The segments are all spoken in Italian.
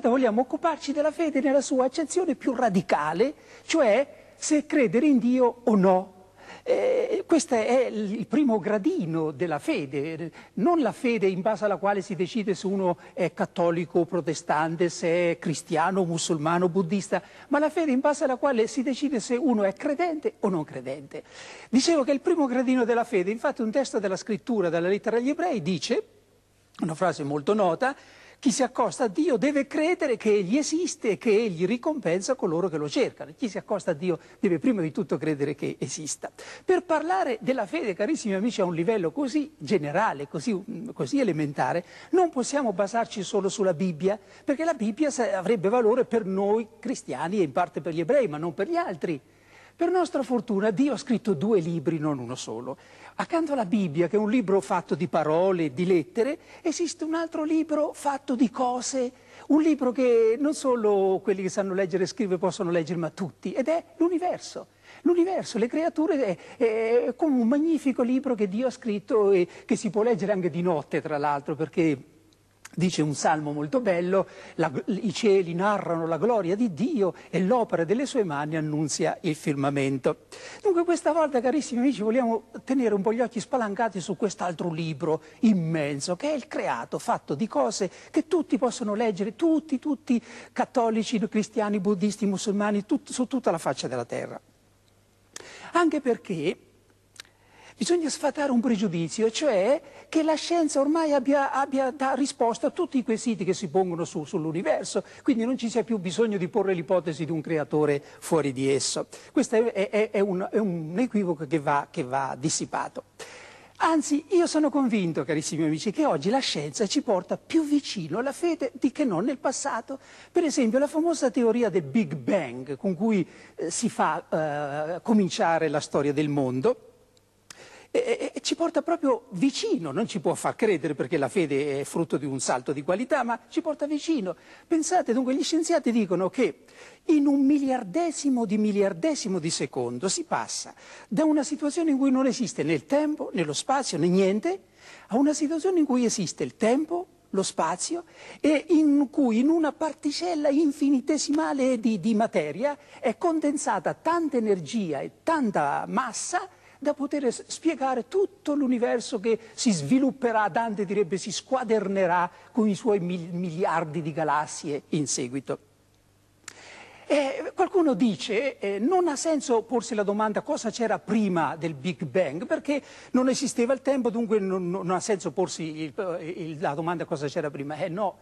volta vogliamo occuparci della fede nella sua accezione più radicale, cioè se credere in Dio o no. Eh, questo è il primo gradino della fede, non la fede in base alla quale si decide se uno è cattolico o protestante, se è cristiano, musulmano, buddista, ma la fede in base alla quale si decide se uno è credente o non credente. Dicevo che il primo gradino della fede, infatti un testo della scrittura, della lettera agli ebrei, dice, una frase molto nota, chi si accosta a Dio deve credere che Egli esiste e che Egli ricompensa coloro che lo cercano. Chi si accosta a Dio deve prima di tutto credere che esista. Per parlare della fede, carissimi amici, a un livello così generale, così, mm, così elementare, non possiamo basarci solo sulla Bibbia, perché la Bibbia avrebbe valore per noi cristiani e in parte per gli ebrei, ma non per gli altri. Per nostra fortuna Dio ha scritto due libri, non uno solo. Accanto alla Bibbia, che è un libro fatto di parole, di lettere, esiste un altro libro fatto di cose, un libro che non solo quelli che sanno leggere e scrivere possono leggere, ma tutti, ed è l'universo. L'universo, le creature è, è, è, come un magnifico libro che Dio ha scritto e che si può leggere anche di notte, tra l'altro, perché Dice un salmo molto bello, la, i cieli narrano la gloria di Dio e l'opera delle sue mani annunzia il firmamento. Dunque questa volta, carissimi amici, vogliamo tenere un po' gli occhi spalancati su quest'altro libro immenso, che è il creato, fatto di cose che tutti possono leggere, tutti, tutti, cattolici, cristiani, buddisti, musulmani, tut, su tutta la faccia della terra. Anche perché bisogna sfatare un pregiudizio, cioè che la scienza ormai abbia, abbia risposto a tutti i quesiti che si pongono su, sull'universo, quindi non ci sia più bisogno di porre l'ipotesi di un creatore fuori di esso. Questo è, è, è, un, è un, equivoco che va, che va dissipato. Anzi, io sono convinto, carissimi amici, che oggi la scienza ci porta più vicino alla fede di che non nel passato. Per esempio, la famosa teoria del Big Bang, con cui eh, si fa eh, cominciare la storia del mondo, e, e, ci porta proprio vicino, non ci può far credere perché la fede è frutto di un salto di qualità, ma ci porta vicino. Pensate, dunque, gli scienziati dicono che in un miliardesimo di miliardesimo di secondo si passa da una situazione in cui non esiste né il tempo, né lo spazio, né niente, a una situazione in cui esiste il tempo, lo spazio e in cui in una particella infinitesimale di, di materia è condensata tanta energia e tanta massa da poter spiegare tutto l'universo che si svilupperà, Dante direbbe si squadernerà con i suoi miliardi di galassie in seguito. Eh, qualcuno dice eh, non ha senso porsi la domanda cosa c'era prima del Big Bang perché non esisteva il tempo, dunque non, non ha senso porsi il, eh, il, la domanda cosa c'era prima. Eh no,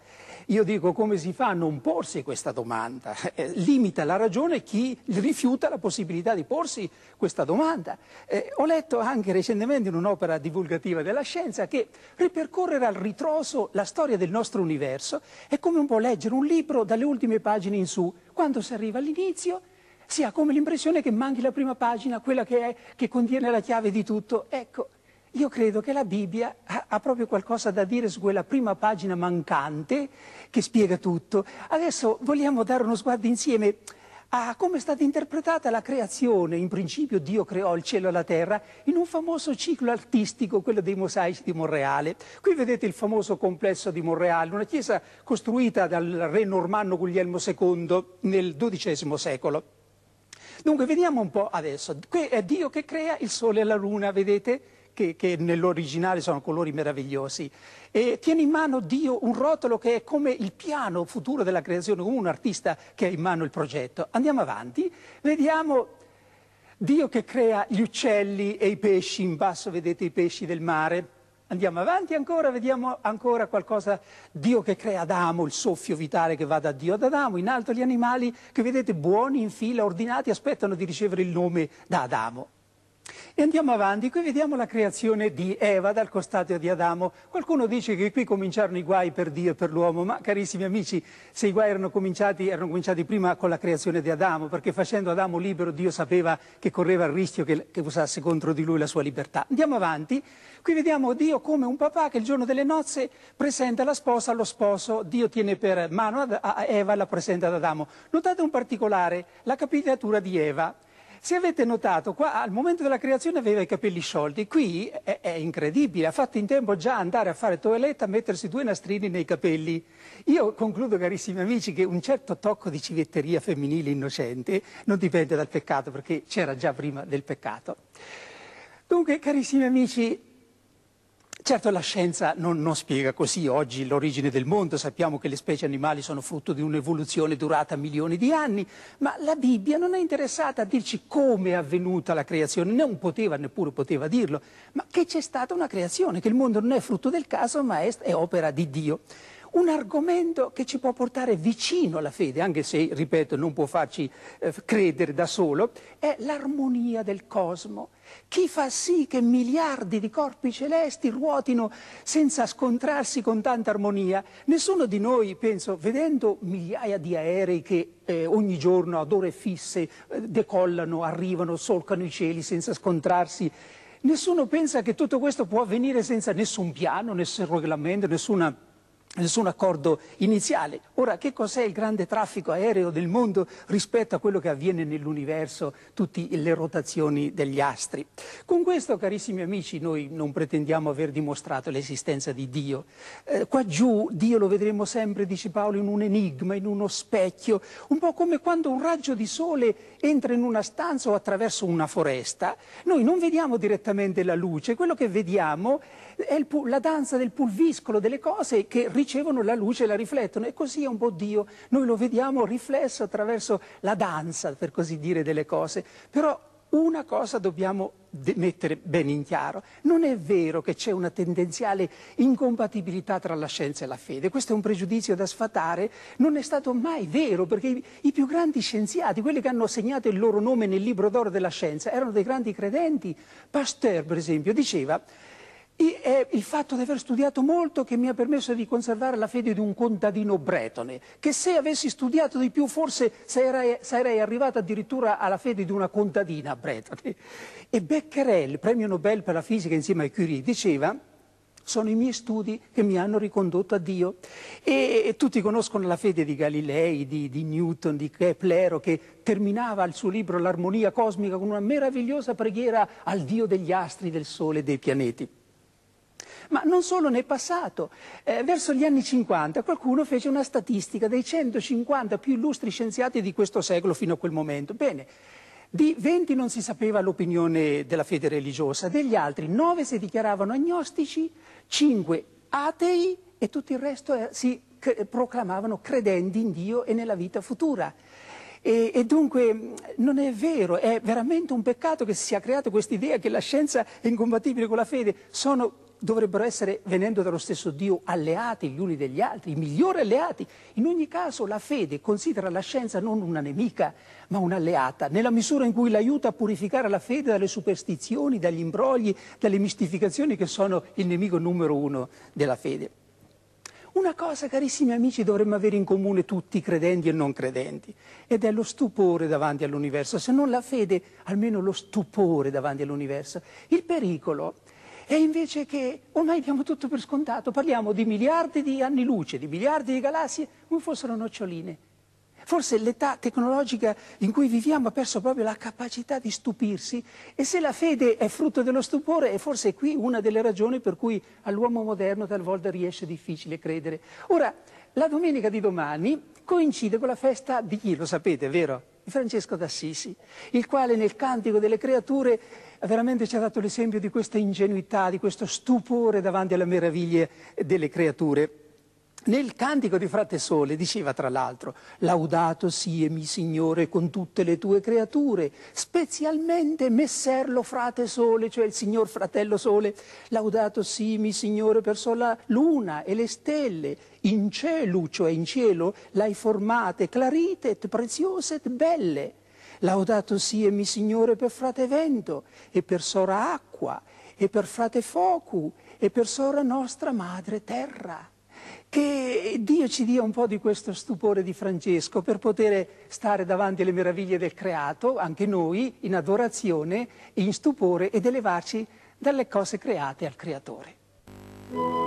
io dico come si fa a non porsi questa domanda? Eh, limita la ragione chi rifiuta la possibilità di porsi questa domanda. Eh, ho letto anche recentemente in un'opera divulgativa della scienza che ripercorrere al ritroso la storia del nostro universo è come un po' leggere un libro dalle ultime pagine in su quando si arriva all'inizio si ha come l'impressione che manchi la prima pagina, quella che, è, che contiene la chiave di tutto. Ecco, io credo che la Bibbia ha, proprio qualcosa da dire su quella prima pagina mancante che spiega tutto. Adesso vogliamo dare uno sguardo insieme a ah, come è stata interpretata la creazione. In principio Dio creò il cielo e la terra in un famoso ciclo artistico, quello dei mosaici di Monreale. Qui vedete il famoso complesso di Monreale, una chiesa costruita dal re normanno Guglielmo II nel XII secolo. Dunque vediamo un po' adesso, qui è Dio che crea il sole e la luna, vedete? che, che nell'originale sono colori meravigliosi. E tiene in mano Dio un rotolo che è come il piano futuro della creazione, come un artista che ha in mano il progetto. Andiamo avanti, vediamo Dio che crea gli uccelli e i pesci, in basso vedete i pesci del mare. Andiamo avanti ancora, vediamo ancora qualcosa, Dio che crea Adamo, il soffio vitale che va da Dio ad Adamo, in alto gli animali che vedete buoni in fila, ordinati, aspettano di ricevere il nome da Adamo. E andiamo avanti, qui vediamo la creazione di Eva dal costato di Adamo. Qualcuno dice che qui cominciarono i guai per Dio e per l'uomo, ma carissimi amici, se i guai erano cominciati, erano cominciati prima con la creazione di Adamo, perché facendo Adamo libero Dio sapeva che correva il rischio che, che usasse contro di lui la sua libertà. Andiamo avanti, qui vediamo Dio come un papà che il giorno delle nozze presenta la sposa allo sposo, Dio tiene per mano a Eva e la presenta ad Adamo. Notate un particolare, la capigliatura di Eva. Se avete notato, qua al momento della creazione aveva i capelli sciolti, qui è, è incredibile, ha fatto in tempo già andare a fare toilette a mettersi due nastrini nei capelli. Io concludo, carissimi amici, che un certo tocco di civetteria femminile innocente non dipende dal peccato, perché c'era già prima del peccato. Dunque, carissimi amici, Certo la scienza non, non, spiega così oggi l'origine del mondo, sappiamo che le specie animali sono frutto di un'evoluzione durata milioni di anni, ma la Bibbia non è interessata a dirci come è avvenuta la creazione, non poteva neppure poteva dirlo, ma che c'è stata una creazione, che il mondo non è frutto del caso ma è, è opera di Dio un argomento che ci può portare vicino alla fede, anche se, ripeto, non può farci eh, credere da solo, è l'armonia del cosmo. Chi fa sì che miliardi di corpi celesti ruotino senza scontrarsi con tanta armonia? Nessuno di noi, penso, vedendo migliaia di aerei che eh, ogni giorno ad ore fisse eh, decollano, arrivano, solcano i cieli senza scontrarsi, nessuno pensa che tutto questo può avvenire senza nessun piano, nessun regolamento, nessuna nessun accordo iniziale. Ora, che cos'è il grande traffico aereo del mondo rispetto a quello che avviene nell'universo, tutte le rotazioni degli astri? Con questo, carissimi amici, noi non pretendiamo aver dimostrato l'esistenza di Dio. Eh, qua giù Dio lo vedremo sempre, dice Paolo, in un enigma, in uno specchio, un po' come quando un raggio di sole entra in una stanza o attraverso una foresta. Noi non vediamo direttamente la luce, quello che vediamo è il, la danza del pulviscolo delle cose che ricevono la luce e la riflettono e così è un po' Dio, noi lo vediamo riflesso attraverso la danza, per così dire, delle cose, però una cosa dobbiamo mettere ben in chiaro, non è vero che c'è una tendenziale incompatibilità tra la scienza e la fede, questo è un pregiudizio da sfatare, non è stato mai vero perché i, i più grandi scienziati, quelli che hanno segnato il loro nome nel libro d'oro della scienza, erano dei grandi credenti. Pasteur, per esempio, diceva è il fatto di aver studiato molto che mi ha permesso di conservare la fede di un contadino bretone, che se avessi studiato di più forse sarei, sarei arrivato addirittura alla fede di una contadina bretone. E Becquerel, premio Nobel per la fisica insieme a Curie, diceva sono i miei studi che mi hanno ricondotto a Dio. E, e tutti conoscono la fede di Galilei, di, di, Newton, di Keplero, che terminava il suo libro L'armonia cosmica con una meravigliosa preghiera al Dio degli astri, del Sole e dei pianeti ma non solo nel passato. Eh, verso gli anni 50 qualcuno fece una statistica dei 150 più illustri scienziati di questo secolo fino a quel momento. Bene, di 20 non si sapeva l'opinione della fede religiosa, degli altri 9 si dichiaravano agnostici, 5 atei e tutto il resto eh, si proclamavano credenti in Dio e nella vita futura. E, e, dunque mm, non è vero, è veramente un peccato che si sia creata questa idea che la scienza è incompatibile con la fede. Sono dovrebbero essere, venendo dallo stesso Dio, alleati gli uni degli altri, i migliori alleati. In ogni caso la fede considera la scienza non una nemica, ma un'alleata, nella misura in cui l'aiuta a purificare la fede dalle superstizioni, dagli imbrogli, dalle mistificazioni che sono il nemico numero uno della fede. Una cosa, carissimi amici, dovremmo avere in comune tutti, credenti e non credenti, ed è lo stupore davanti all'universo, se non la fede, almeno lo stupore davanti all'universo. Il pericolo e invece che ormai diamo tutto per scontato, parliamo di miliardi di anni luce, di miliardi di galassie, come fossero noccioline. Forse l'età tecnologica in cui viviamo ha perso proprio la capacità di stupirsi e se la fede è frutto dello stupore è forse qui una delle ragioni per cui all'uomo moderno talvolta riesce difficile credere. Ora, la domenica di domani coincide con la festa di chi, lo sapete, vero? di Francesco d'Assisi, il quale nel Cantico delle Creature veramente ci ha dato l'esempio di questa ingenuità, di questo stupore davanti alle meraviglie delle creature. Nel cantico di Frate Sole diceva tra l'altro, laudato siemi Signore con tutte le tue creature, specialmente messerlo Frate Sole, cioè il Signor Fratello Sole, laudato siemi Signore per sola luna e le stelle, in cielo, cioè in cielo, l'hai formate, clarite, preziose, belle. Laudato siemi Signore per Frate Vento e per Sora Acqua e per Frate Focu e per Sora Nostra Madre Terra. Che Dio ci dia un po' di questo stupore di Francesco per poter stare davanti alle meraviglie del creato, anche noi, in adorazione, e in stupore ed elevarci dalle cose create al creatore.